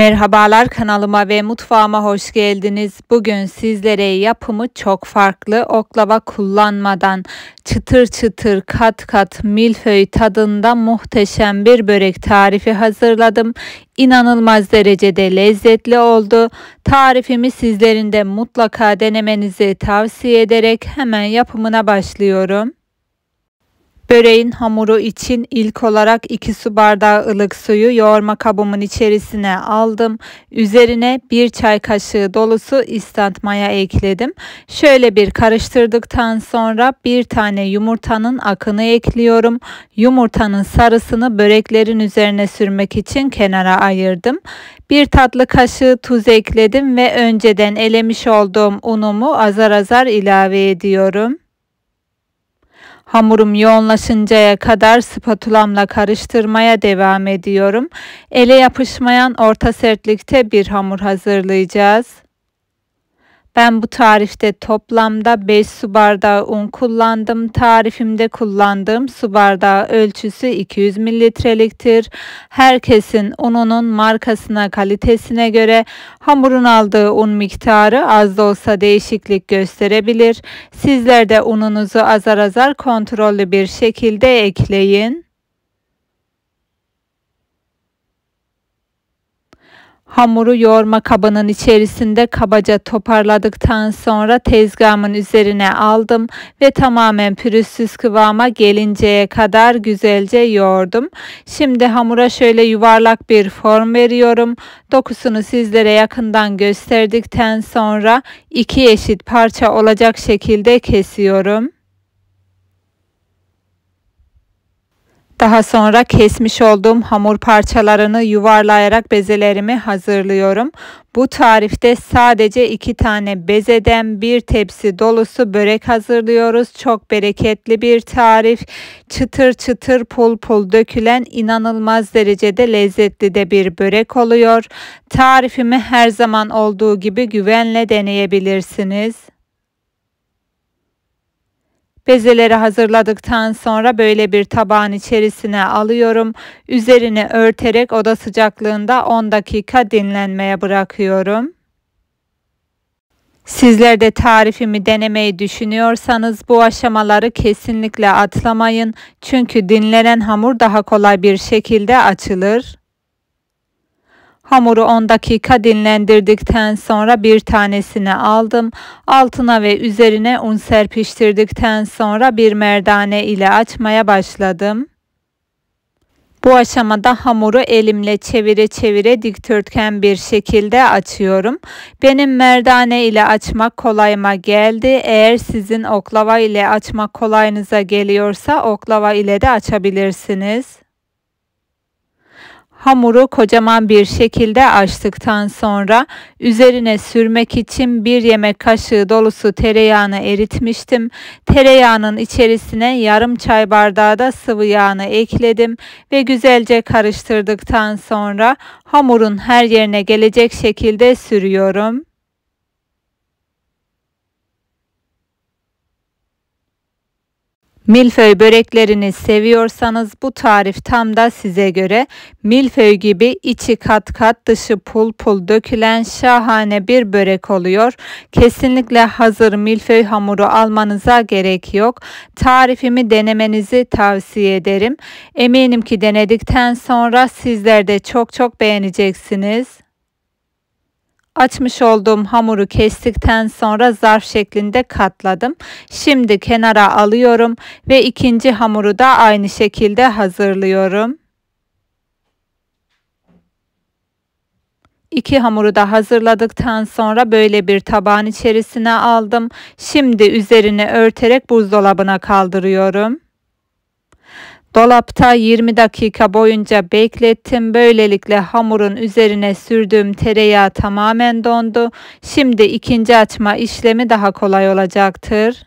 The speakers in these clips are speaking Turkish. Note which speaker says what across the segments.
Speaker 1: Merhabalar kanalıma ve mutfağıma hoş geldiniz. Bugün sizlere yapımı çok farklı oklava kullanmadan çıtır çıtır kat kat milföy tadında muhteşem bir börek tarifi hazırladım. İnanılmaz derecede lezzetli oldu. Tarifimi sizlerin de mutlaka denemenizi tavsiye ederek hemen yapımına başlıyorum. Böreğin hamuru için ilk olarak 2 su bardağı ılık suyu yoğurma kabımın içerisine aldım. Üzerine 1 çay kaşığı dolusu istant maya ekledim. Şöyle bir karıştırdıktan sonra bir tane yumurtanın akını ekliyorum. Yumurtanın sarısını böreklerin üzerine sürmek için kenara ayırdım. Bir tatlı kaşığı tuz ekledim ve önceden elemiş olduğum unumu azar azar ilave ediyorum. Hamurum yoğunlaşıncaya kadar spatulamla karıştırmaya devam ediyorum. Ele yapışmayan orta sertlikte bir hamur hazırlayacağız. Ben bu tarifte toplamda 5 su bardağı un kullandım. Tarifimde kullandığım su bardağı ölçüsü 200 mililitreliktir. Herkesin ununun markasına, kalitesine göre hamurun aldığı un miktarı az da olsa değişiklik gösterebilir. Sizler de ununuzu azar azar kontrollü bir şekilde ekleyin. Hamuru yoğurma kabının içerisinde kabaca toparladıktan sonra tezgahımın üzerine aldım ve tamamen pürüzsüz kıvama gelinceye kadar güzelce yoğurdum. Şimdi hamura şöyle yuvarlak bir form veriyorum. Dokusunu sizlere yakından gösterdikten sonra iki eşit parça olacak şekilde kesiyorum. Daha sonra kesmiş olduğum hamur parçalarını yuvarlayarak bezelerimi hazırlıyorum. Bu tarifte sadece iki tane bezeden bir tepsi dolusu börek hazırlıyoruz. Çok bereketli bir tarif. Çıtır çıtır pul pul dökülen inanılmaz derecede lezzetli de bir börek oluyor. Tarifimi her zaman olduğu gibi güvenle deneyebilirsiniz. Bezeleri hazırladıktan sonra böyle bir tabağın içerisine alıyorum. Üzerini örterek oda sıcaklığında 10 dakika dinlenmeye bırakıyorum. Sizler de tarifimi denemeyi düşünüyorsanız bu aşamaları kesinlikle atlamayın. Çünkü dinlenen hamur daha kolay bir şekilde açılır. Hamuru 10 dakika dinlendirdikten sonra bir tanesini aldım. Altına ve üzerine un serpiştirdikten sonra bir merdane ile açmaya başladım. Bu aşamada hamuru elimle çevire çevire dikdörtgen bir şekilde açıyorum. Benim merdane ile açmak kolayıma geldi. Eğer sizin oklava ile açmak kolayınıza geliyorsa oklava ile de açabilirsiniz. Hamuru kocaman bir şekilde açtıktan sonra üzerine sürmek için bir yemek kaşığı dolusu tereyağını eritmiştim. Tereyağının içerisine yarım çay bardağı da sıvı yağını ekledim ve güzelce karıştırdıktan sonra hamurun her yerine gelecek şekilde sürüyorum. Milföy böreklerini seviyorsanız bu tarif tam da size göre. Milföy gibi içi kat kat dışı pul pul dökülen şahane bir börek oluyor. Kesinlikle hazır milföy hamuru almanıza gerek yok. Tarifimi denemenizi tavsiye ederim. Eminim ki denedikten sonra sizler de çok çok beğeneceksiniz. Açmış olduğum hamuru kestikten sonra zarf şeklinde katladım. Şimdi kenara alıyorum ve ikinci hamuru da aynı şekilde hazırlıyorum. İki hamuru da hazırladıktan sonra böyle bir tabağın içerisine aldım. Şimdi üzerine örterek buzdolabına kaldırıyorum. Dolapta 20 dakika boyunca beklettim. Böylelikle hamurun üzerine sürdüğüm tereyağı tamamen dondu. Şimdi ikinci açma işlemi daha kolay olacaktır.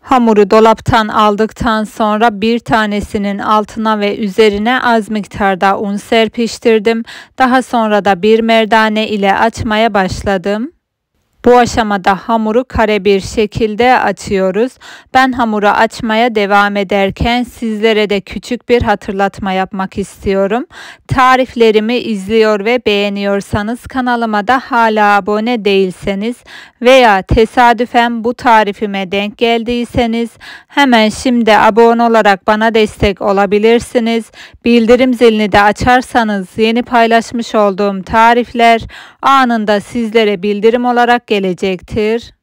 Speaker 1: Hamuru dolaptan aldıktan sonra bir tanesinin altına ve üzerine az miktarda un serpiştirdim. Daha sonra da bir merdane ile açmaya başladım. Bu aşamada hamuru kare bir şekilde açıyoruz. Ben hamuru açmaya devam ederken sizlere de küçük bir hatırlatma yapmak istiyorum. Tariflerimi izliyor ve beğeniyorsanız kanalıma da hala abone değilseniz veya tesadüfen bu tarifime denk geldiyseniz hemen şimdi abone olarak bana destek olabilirsiniz. Bildirim zilini de açarsanız yeni paylaşmış olduğum tarifler anında sizlere bildirim olarak gelecektir.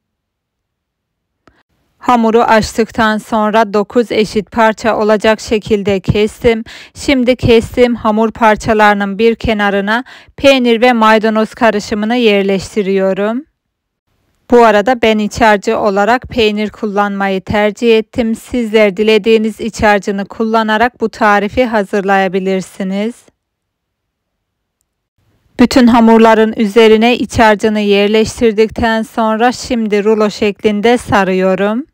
Speaker 1: Hamuru açtıktan sonra 9 eşit parça olacak şekilde kestim. Şimdi kestim hamur parçalarının bir kenarına peynir ve maydanoz karışımını yerleştiriyorum. Bu arada ben içerci olarak peynir kullanmayı tercih ettim. Sizler dilediğiniz içercini kullanarak bu tarifi hazırlayabilirsiniz. Bütün hamurların üzerine iç harcını yerleştirdikten sonra şimdi rulo şeklinde sarıyorum.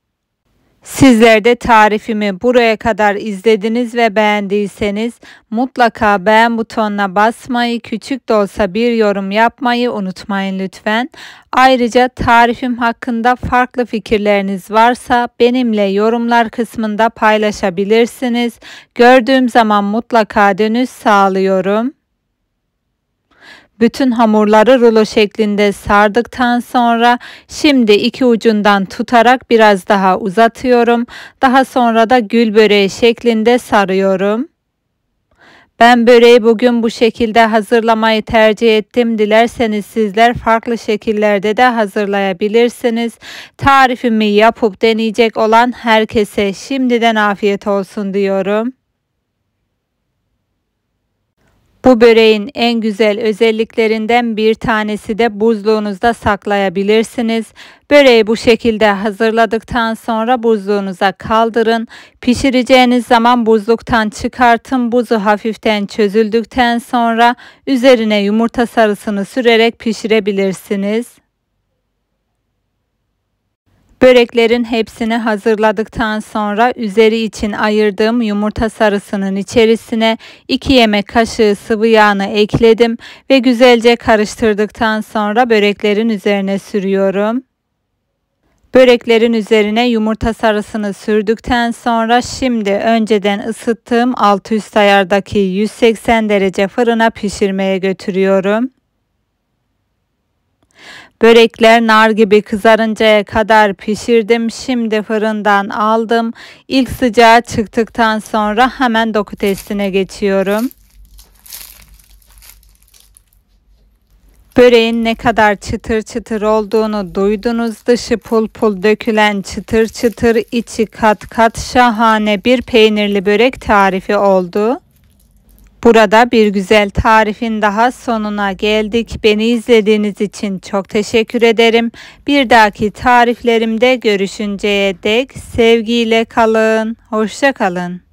Speaker 1: Sizler de tarifimi buraya kadar izlediniz ve beğendiyseniz mutlaka beğen butonuna basmayı, küçük de olsa bir yorum yapmayı unutmayın lütfen. Ayrıca tarifim hakkında farklı fikirleriniz varsa benimle yorumlar kısmında paylaşabilirsiniz. Gördüğüm zaman mutlaka dönüş sağlıyorum. Bütün hamurları rulo şeklinde sardıktan sonra şimdi iki ucundan tutarak biraz daha uzatıyorum. Daha sonra da gül böreği şeklinde sarıyorum. Ben böreği bugün bu şekilde hazırlamayı tercih ettim. Dilerseniz sizler farklı şekillerde de hazırlayabilirsiniz. Tarifimi yapıp deneyecek olan herkese şimdiden afiyet olsun diyorum. Bu böreğin en güzel özelliklerinden bir tanesi de buzluğunuzda saklayabilirsiniz. Böreği bu şekilde hazırladıktan sonra buzluğunuza kaldırın. Pişireceğiniz zaman buzluktan çıkartın. Buzu hafiften çözüldükten sonra üzerine yumurta sarısını sürerek pişirebilirsiniz. Böreklerin hepsini hazırladıktan sonra üzeri için ayırdığım yumurta sarısının içerisine 2 yemek kaşığı sıvı yağını ekledim ve güzelce karıştırdıktan sonra böreklerin üzerine sürüyorum. Böreklerin üzerine yumurta sarısını sürdükten sonra şimdi önceden ısıttığım alt üst ayardaki 180 derece fırına pişirmeye götürüyorum. Börekler nar gibi kızarıncaya kadar pişirdim. Şimdi fırından aldım. İlk sıcağı çıktıktan sonra hemen doku testine geçiyorum. Böreğin ne kadar çıtır çıtır olduğunu duydunuz. Dışı pul pul dökülen çıtır çıtır içi kat kat şahane bir peynirli börek tarifi oldu. Burada bir güzel tarifin daha sonuna geldik. Beni izlediğiniz için çok teşekkür ederim. Bir dahaki tariflerimde görüşünceye dek sevgiyle kalın. Hoşça kalın.